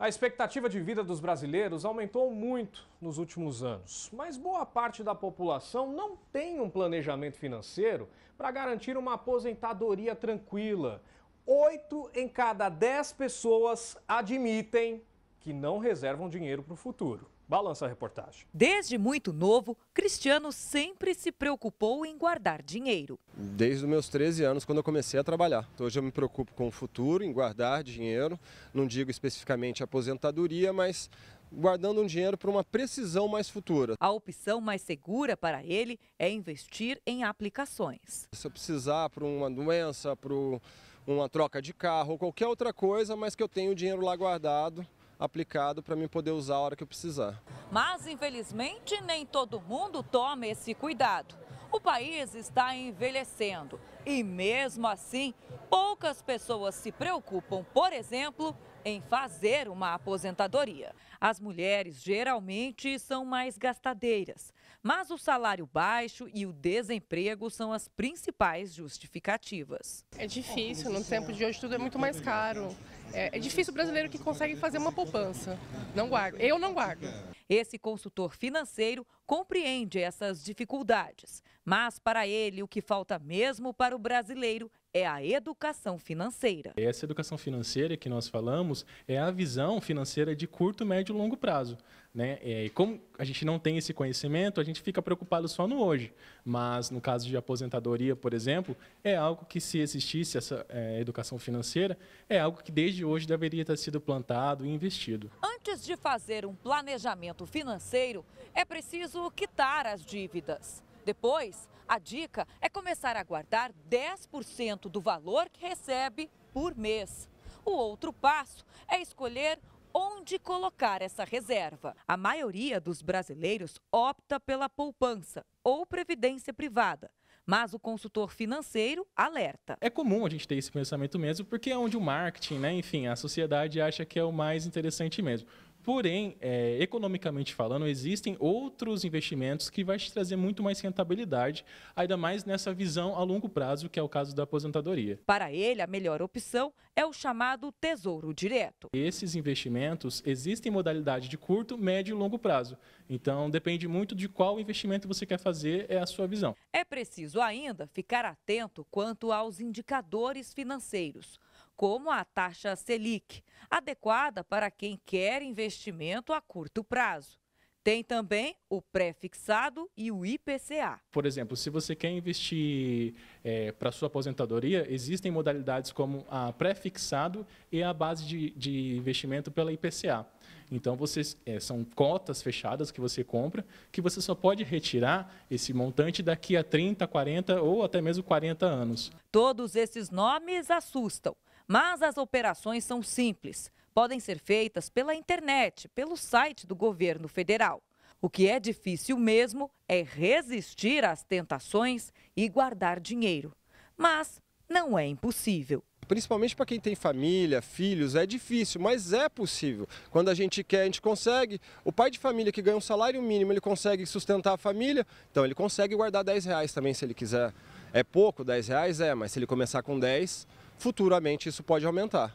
A expectativa de vida dos brasileiros aumentou muito nos últimos anos, mas boa parte da população não tem um planejamento financeiro para garantir uma aposentadoria tranquila. Oito em cada dez pessoas admitem que não reservam dinheiro para o futuro. Balança a reportagem. Desde muito novo, Cristiano sempre se preocupou em guardar dinheiro. Desde os meus 13 anos, quando eu comecei a trabalhar. Então, hoje eu me preocupo com o futuro, em guardar dinheiro. Não digo especificamente aposentadoria, mas guardando um dinheiro para uma precisão mais futura. A opção mais segura para ele é investir em aplicações. Se eu precisar para uma doença, para uma troca de carro ou qualquer outra coisa, mas que eu tenho o dinheiro lá guardado, aplicado para mim poder usar a hora que eu precisar. Mas, infelizmente, nem todo mundo toma esse cuidado. O país está envelhecendo e, mesmo assim, poucas pessoas se preocupam, por exemplo, em fazer uma aposentadoria. As mulheres geralmente são mais gastadeiras, mas o salário baixo e o desemprego são as principais justificativas. É difícil, no tempo de hoje tudo é muito mais caro. É, é difícil o brasileiro que consegue fazer uma poupança. Não guardo, eu não guardo. Esse consultor financeiro compreende essas dificuldades, mas para ele o que falta mesmo para o brasileiro é a educação financeira. Essa educação financeira que nós falamos é a visão financeira de curto, médio e longo prazo. Né? É, e como a gente não tem esse conhecimento, a gente fica preocupado só no hoje. Mas no caso de aposentadoria, por exemplo, é algo que, se existisse essa é, educação financeira, é algo que desde hoje deveria ter sido plantado e investido. Antes de fazer um planejamento financeiro, é preciso quitar as dívidas. Depois, a dica é começar a guardar 10% do valor que recebe por mês. O outro passo é escolher onde colocar essa reserva. A maioria dos brasileiros opta pela poupança ou previdência privada. Mas o consultor financeiro alerta. É comum a gente ter esse pensamento mesmo, porque é onde o marketing, né, enfim, a sociedade acha que é o mais interessante mesmo. Porém, é, economicamente falando, existem outros investimentos que vai te trazer muito mais rentabilidade, ainda mais nessa visão a longo prazo, que é o caso da aposentadoria. Para ele, a melhor opção é o chamado tesouro direto. Esses investimentos existem modalidade de curto, médio e longo prazo. Então, depende muito de qual investimento você quer fazer, é a sua visão. É preciso ainda ficar atento quanto aos indicadores financeiros como a taxa Selic, adequada para quem quer investimento a curto prazo. Tem também o pré-fixado e o IPCA. Por exemplo, se você quer investir é, para sua aposentadoria, existem modalidades como a pré-fixado e a base de, de investimento pela IPCA. Então, vocês é, são cotas fechadas que você compra, que você só pode retirar esse montante daqui a 30, 40 ou até mesmo 40 anos. Todos esses nomes assustam. Mas as operações são simples. Podem ser feitas pela internet, pelo site do governo federal. O que é difícil mesmo é resistir às tentações e guardar dinheiro. Mas não é impossível principalmente para quem tem família, filhos, é difícil, mas é possível. Quando a gente quer, a gente consegue. O pai de família que ganha um salário mínimo, ele consegue sustentar a família, então ele consegue guardar 10 reais também se ele quiser. É pouco, 10 reais é, mas se ele começar com 10, futuramente isso pode aumentar.